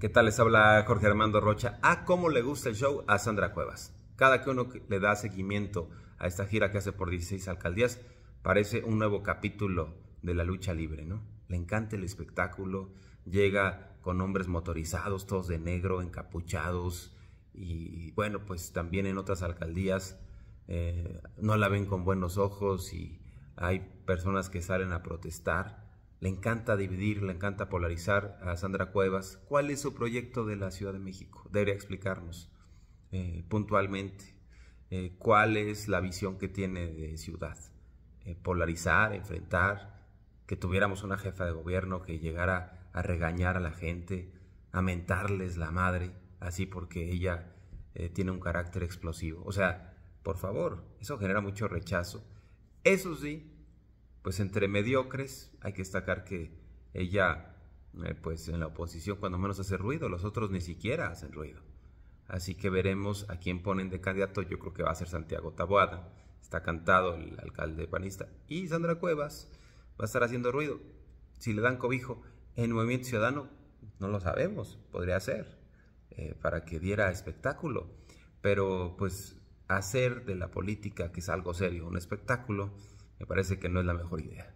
¿Qué tal? Les habla Jorge Armando Rocha. ¿A cómo le gusta el show a Sandra Cuevas? Cada que uno le da seguimiento a esta gira que hace por 16 alcaldías, parece un nuevo capítulo de la lucha libre, ¿no? Le encanta el espectáculo, llega con hombres motorizados, todos de negro, encapuchados, y bueno, pues también en otras alcaldías eh, no la ven con buenos ojos y hay personas que salen a protestar le encanta dividir, le encanta polarizar a Sandra Cuevas. ¿Cuál es su proyecto de la Ciudad de México? Debería explicarnos eh, puntualmente eh, cuál es la visión que tiene de ciudad. Eh, polarizar, enfrentar, que tuviéramos una jefa de gobierno que llegara a regañar a la gente, a mentarles la madre, así porque ella tiene un carácter explosivo. O sea, por favor, eso genera mucho rechazo. Eso sí, pues entre mediocres, hay que destacar que ella, eh, pues en la oposición cuando menos hace ruido, los otros ni siquiera hacen ruido. Así que veremos a quién ponen de candidato, yo creo que va a ser Santiago Taboada, está cantado el alcalde panista, y Sandra Cuevas va a estar haciendo ruido. Si le dan cobijo en Movimiento Ciudadano, no lo sabemos, podría ser, eh, para que diera espectáculo, pero pues hacer de la política, que es algo serio, un espectáculo, me parece que no es la mejor idea.